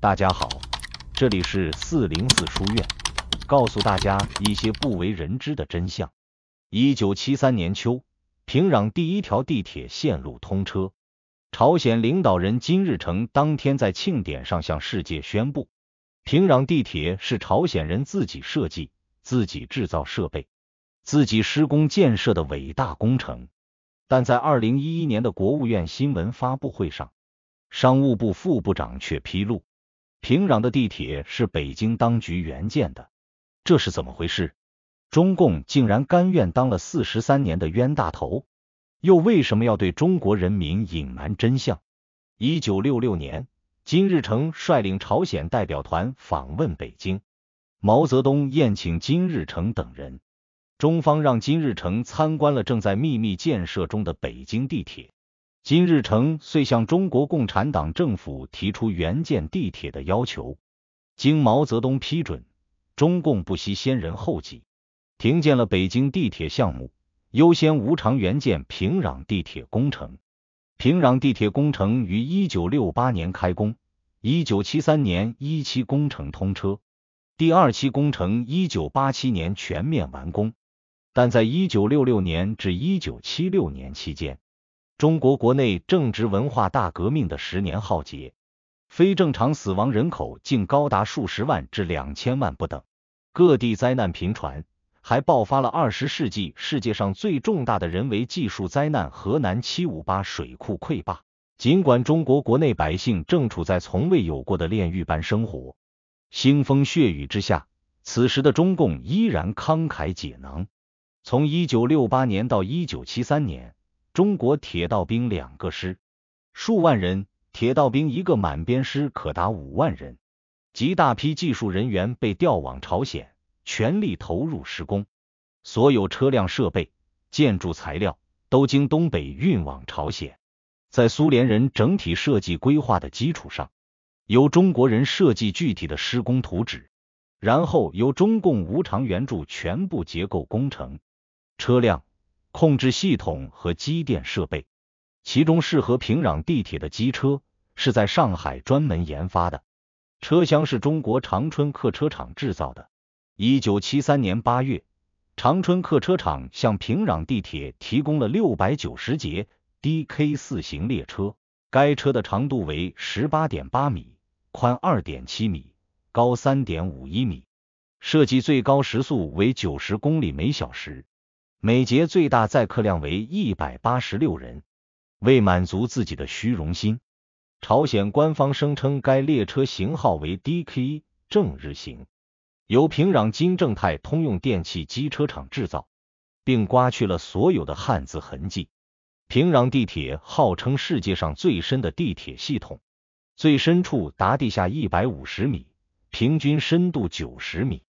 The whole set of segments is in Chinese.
大家好，这里是四零四书院，告诉大家一些不为人知的真相。一九七三年秋，平壤第一条地铁线路通车，朝鲜领导人金日成当天在庆典上向世界宣布，平壤地铁是朝鲜人自己设计、自己制造设备、自己施工建设的伟大工程。但在二零一一年的国务院新闻发布会上，商务部副部长却披露。平壤的地铁是北京当局援建的，这是怎么回事？中共竟然甘愿当了四十三年的冤大头，又为什么要对中国人民隐瞒真相？一九六六年，金日成率领朝鲜代表团访问北京，毛泽东宴请金日成等人，中方让金日成参观了正在秘密建设中的北京地铁。金日成遂向中国共产党政府提出援建地铁的要求，经毛泽东批准，中共不惜先人后己，停建了北京地铁项目，优先无偿援建平壤地铁工程。平壤地铁工程于一九六八年开工，一九七三年一期工程通车，第二期工程一九八七年全面完工。但在一九六六年至一九七六年期间。中国国内正值文化大革命的十年浩劫，非正常死亡人口竟高达数十万至两千万不等，各地灾难频传，还爆发了二十世纪世界上最重大的人为技术灾难——河南七五八水库溃坝。尽管中国国内百姓正处在从未有过的炼狱般生活，腥风血雨之下，此时的中共依然慷慨解囊。从一九六八年到一九七三年。中国铁道兵两个师，数万人；铁道兵一个满编师可达五万人，极大批技术人员被调往朝鲜，全力投入施工。所有车辆、设备、建筑材料都经东北运往朝鲜，在苏联人整体设计规划的基础上，由中国人设计具体的施工图纸，然后由中共无偿援助全部结构工程、车辆。控制系统和机电设备，其中适合平壤地铁的机车是在上海专门研发的，车厢是中国长春客车厂制造的。一九七三年八月，长春客车厂向平壤地铁提供了六百九十节 D.K 四型列车，该车的长度为十八点八米，宽二点七米，高三点五一米，设计最高时速为九十公里每小时。每节最大载客量为一百八十六人。为满足自己的虚荣心，朝鲜官方声称该列车型号为 DK 正日型，由平壤金正泰通用电气机车厂制造，并刮去了所有的汉字痕迹。平壤地铁号称世界上最深的地铁系统，最深处达地下一百五十米，平均深度九十米。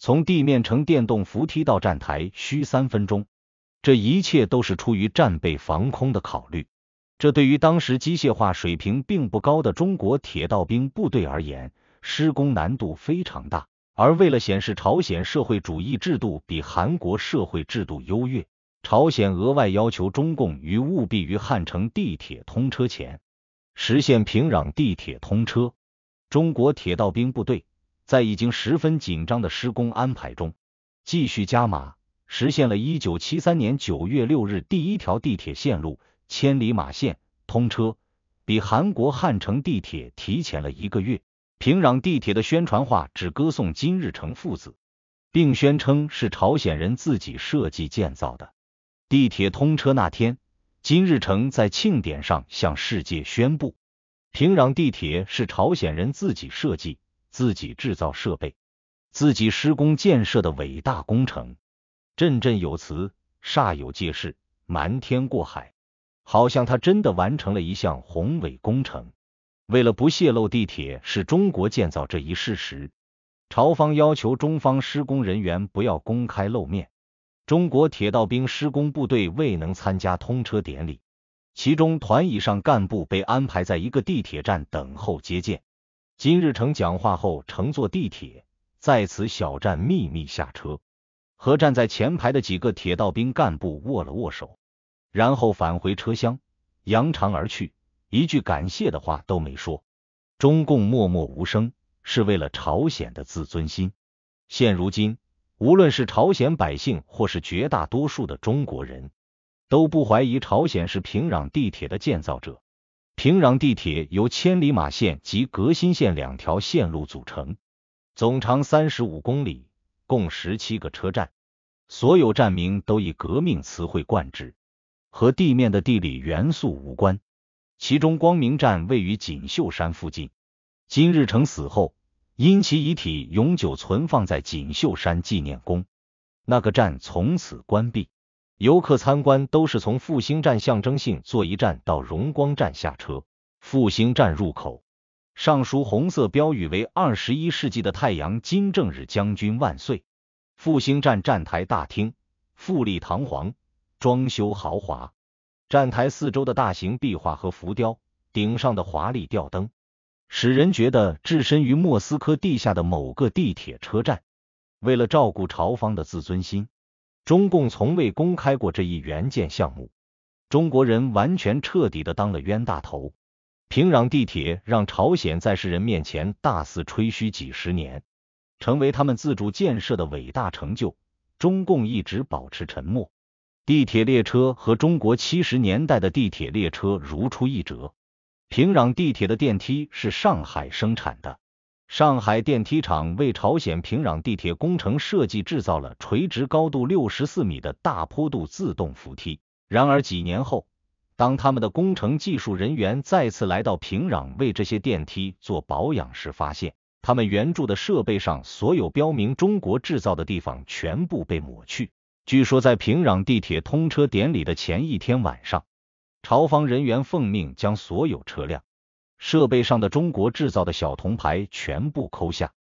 从地面乘电动扶梯到站台需三分钟，这一切都是出于战备防空的考虑。这对于当时机械化水平并不高的中国铁道兵部队而言，施工难度非常大。而为了显示朝鲜社会主义制度比韩国社会制度优越，朝鲜额外要求中共于务必于汉城地铁通车前实现平壤地铁通车。中国铁道兵部队。在已经十分紧张的施工安排中，继续加码，实现了1973年9月6日第一条地铁线路——千里马线通车，比韩国汉城地铁提前了一个月。平壤地铁的宣传画只歌颂金日成父子，并宣称是朝鲜人自己设计建造的。地铁通车那天，金日成在庆典上向世界宣布，平壤地铁是朝鲜人自己设计。自己制造设备、自己施工建设的伟大工程，振振有词、煞有介事、瞒天过海，好像他真的完成了一项宏伟工程。为了不泄露地铁是中国建造这一事实，朝方要求中方施工人员不要公开露面。中国铁道兵施工部队未能参加通车典礼，其中团以上干部被安排在一个地铁站等候接见。金日成讲话后，乘坐地铁，在此小站秘密下车，和站在前排的几个铁道兵干部握了握手，然后返回车厢，扬长而去，一句感谢的话都没说。中共默默无声，是为了朝鲜的自尊心。现如今，无论是朝鲜百姓，或是绝大多数的中国人，都不怀疑朝鲜是平壤地铁的建造者。平壤地铁由千里马线及革新线两条线路组成，总长三十五公里，共十七个车站。所有站名都以革命词汇冠之，和地面的地理元素无关。其中光明站位于锦绣山附近。金日成死后，因其遗体永久存放在锦绣山纪念宫，那个站从此关闭。游客参观都是从复兴站象征性坐一站到荣光站下车。复兴站入口上书红色标语为“二十一世纪的太阳金正日将军万岁”。复兴站站台大厅富丽堂皇，装修豪华，站台四周的大型壁画和浮雕，顶上的华丽吊灯，使人觉得置身于莫斯科地下的某个地铁车站。为了照顾朝方的自尊心。中共从未公开过这一援建项目，中国人完全彻底的当了冤大头。平壤地铁让朝鲜在世人面前大肆吹嘘几十年，成为他们自主建设的伟大成就。中共一直保持沉默。地铁列车和中国七十年代的地铁列车如出一辙。平壤地铁的电梯是上海生产的。上海电梯厂为朝鲜平壤地铁工程设计制造了垂直高度六十四米的大坡度自动扶梯。然而几年后，当他们的工程技术人员再次来到平壤为这些电梯做保养时，发现他们援助的设备上所有标明“中国制造”的地方全部被抹去。据说在平壤地铁通车典礼的前一天晚上，朝方人员奉命将所有车辆。设备上的中国制造的小铜牌全部抠下。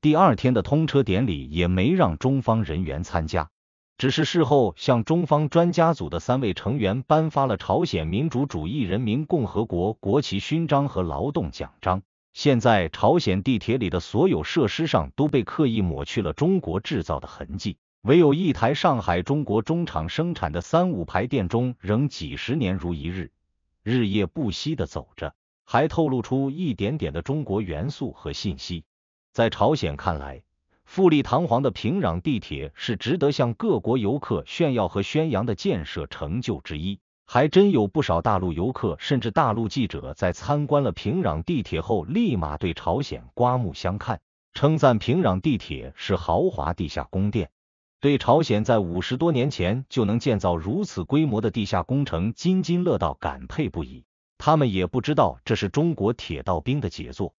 第二天的通车典礼也没让中方人员参加，只是事后向中方专家组的三位成员颁发了朝鲜民主主义人民共和国国旗勋章和劳动奖章。现在，朝鲜地铁里的所有设施上都被刻意抹去了中国制造的痕迹，唯有一台上海中国中厂生产的三五排电钟仍几十年如一日，日夜不息的走着。还透露出一点点的中国元素和信息。在朝鲜看来，富丽堂皇的平壤地铁是值得向各国游客炫耀和宣扬的建设成就之一。还真有不少大陆游客甚至大陆记者在参观了平壤地铁后，立马对朝鲜刮目相看，称赞平壤地铁是豪华地下宫殿，对朝鲜在五十多年前就能建造如此规模的地下工程津津乐道，感佩不已。他们也不知道这是中国铁道兵的杰作。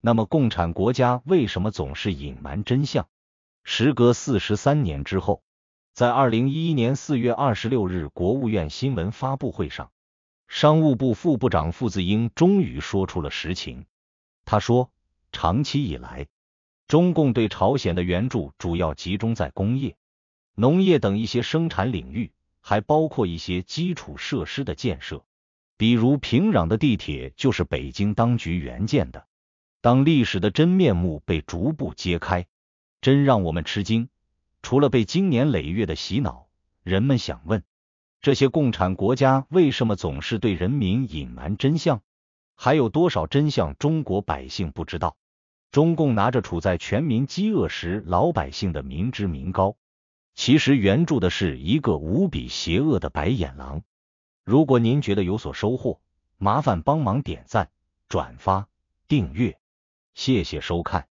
那么，共产国家为什么总是隐瞒真相？时隔四十三年之后，在二零一一年四月二十六日国务院新闻发布会上，商务部副部长傅自英终于说出了实情。他说，长期以来，中共对朝鲜的援助主要集中在工业、农业等一些生产领域，还包括一些基础设施的建设。比如平壤的地铁就是北京当局援建的。当历史的真面目被逐步揭开，真让我们吃惊。除了被经年累月的洗脑，人们想问：这些共产国家为什么总是对人民隐瞒真相？还有多少真相中国百姓不知道？中共拿着处在全民饥饿时老百姓的民脂民膏，其实援助的是一个无比邪恶的白眼狼。如果您觉得有所收获，麻烦帮忙点赞、转发、订阅，谢谢收看。